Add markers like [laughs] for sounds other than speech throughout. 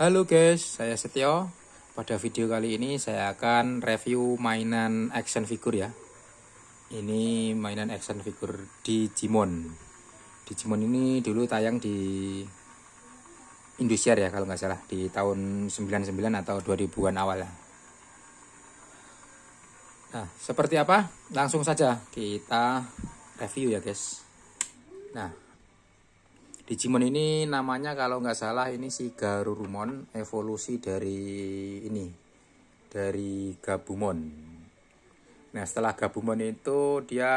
Halo guys, saya Setio. Pada video kali ini saya akan review mainan action figure ya. Ini mainan action figure di Jimon. Di Jimon ini dulu tayang di Indosiar ya kalau nggak salah di tahun 99 atau 2000-an awal. Nah, seperti apa? Langsung saja kita review ya guys. Nah, Digimon ini namanya kalau nggak salah ini si Garurumon evolusi dari ini dari Gabumon. Nah setelah Gabumon itu dia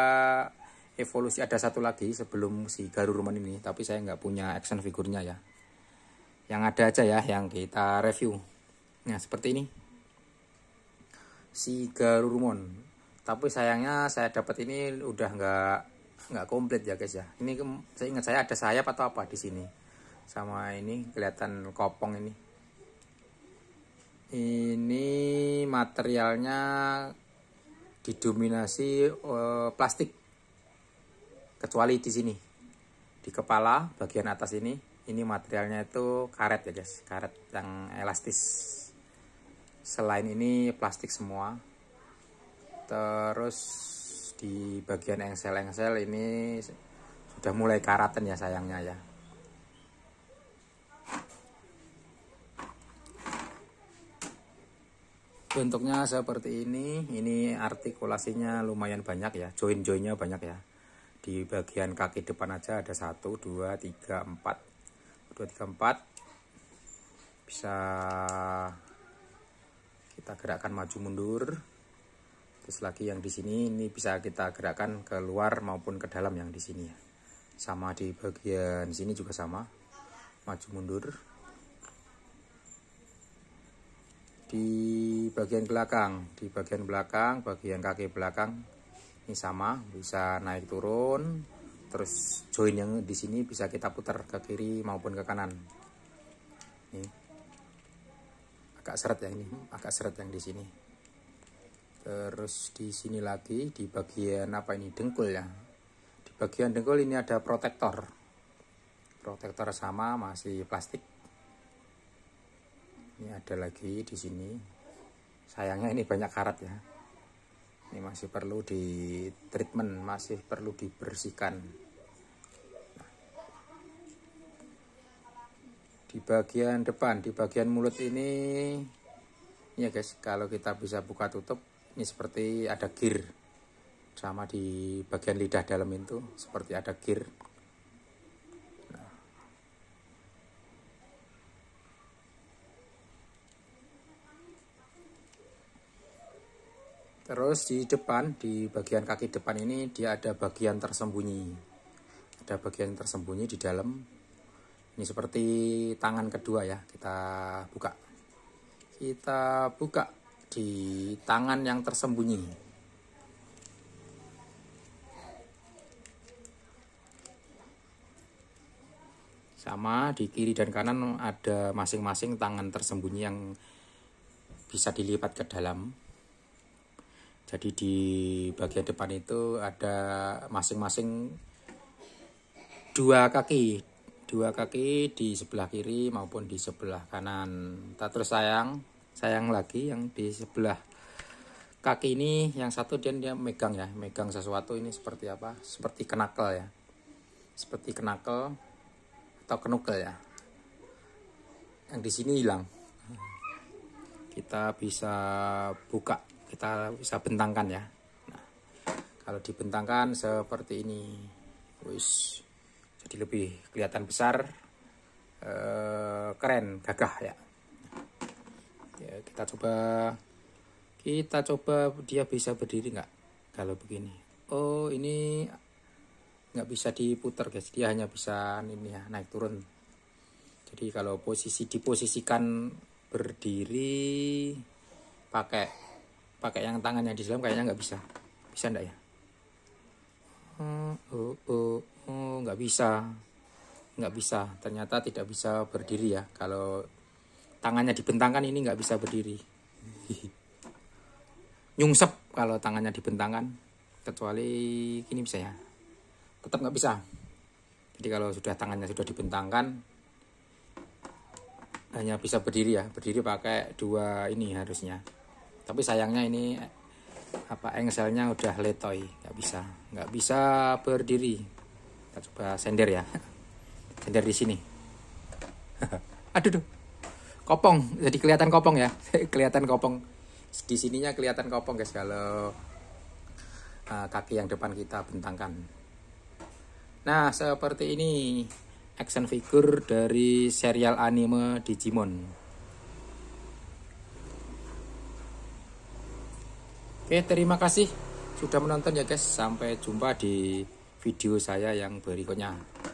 evolusi ada satu lagi sebelum si Garurumon ini tapi saya nggak punya action figurnya ya. Yang ada aja ya yang kita review. Nah seperti ini si Garurumon. Tapi sayangnya saya dapat ini udah nggak nggak komplit ya guys ya ini saya ingat saya ada sayap atau apa di sini sama ini kelihatan kopong ini ini materialnya didominasi uh, plastik kecuali di sini di kepala bagian atas ini ini materialnya itu karet ya guys karet yang elastis selain ini plastik semua terus di bagian engsel-engsel ini sudah mulai karatan ya sayangnya ya. Bentuknya seperti ini, ini artikulasinya lumayan banyak ya, join-joinnya banyak ya. Di bagian kaki depan aja ada 1, 2, 3, 4. 2, 3, 4. Bisa kita gerakkan maju mundur terus lagi yang di sini ini bisa kita gerakkan keluar maupun ke dalam yang di sini ya sama di bagian sini juga sama maju mundur di bagian belakang di bagian belakang bagian kaki belakang ini sama bisa naik turun terus join yang di sini bisa kita putar ke kiri maupun ke kanan ini agak seret ya ini agak seret yang di sini Terus di sini lagi di bagian apa ini dengkul ya. Di bagian dengkul ini ada protektor. Protektor sama masih plastik. Ini ada lagi di sini. Sayangnya ini banyak karat ya. Ini masih perlu di treatment, masih perlu dibersihkan. Nah. Di bagian depan, di bagian mulut ini, ya guys, kalau kita bisa buka tutup ini seperti ada gear sama di bagian lidah dalam itu seperti ada gear nah. Terus di depan, di bagian kaki depan ini dia ada bagian tersembunyi. Ada bagian tersembunyi di dalam. Ini seperti tangan kedua ya, kita buka. Kita buka di tangan yang tersembunyi. Sama di kiri dan kanan ada masing-masing tangan tersembunyi yang bisa dilipat ke dalam. Jadi di bagian depan itu ada masing-masing dua kaki, dua kaki di sebelah kiri maupun di sebelah kanan. Tak terus sayang, sayang lagi yang di sebelah kaki ini yang satu dia dia megang ya megang sesuatu ini seperti apa seperti kenakel ya seperti kenakel atau kenukel ya yang di sini hilang kita bisa buka kita bisa bentangkan ya nah, kalau dibentangkan seperti ini wis jadi lebih kelihatan besar eh, keren gagah ya ya kita coba kita coba dia bisa berdiri nggak kalau begini oh ini nggak bisa diputar guys dia hanya bisa ini ya naik turun jadi kalau posisi diposisikan berdiri pakai pakai yang tangannya di dalam kayaknya nggak bisa bisa enggak ya hmm, oh oh oh nggak bisa nggak bisa ternyata tidak bisa berdiri ya kalau tangannya dibentangkan ini nggak bisa berdiri nyungsep kalau tangannya dibentangkan kecuali ini bisa ya tetap nggak bisa jadi kalau sudah tangannya sudah dibentangkan hanya bisa berdiri ya berdiri pakai dua ini harusnya tapi sayangnya ini apa engselnya udah letoy nggak bisa nggak bisa berdiri kita coba sender ya sender di sini [laughs] aduh duh kopong jadi kelihatan kopong ya [laughs] kelihatan kopong di sininya kelihatan kopong guys kalau uh, kaki yang depan kita bentangkan nah seperti ini action figure dari serial anime Digimon oke terima kasih sudah menonton ya guys sampai jumpa di video saya yang berikutnya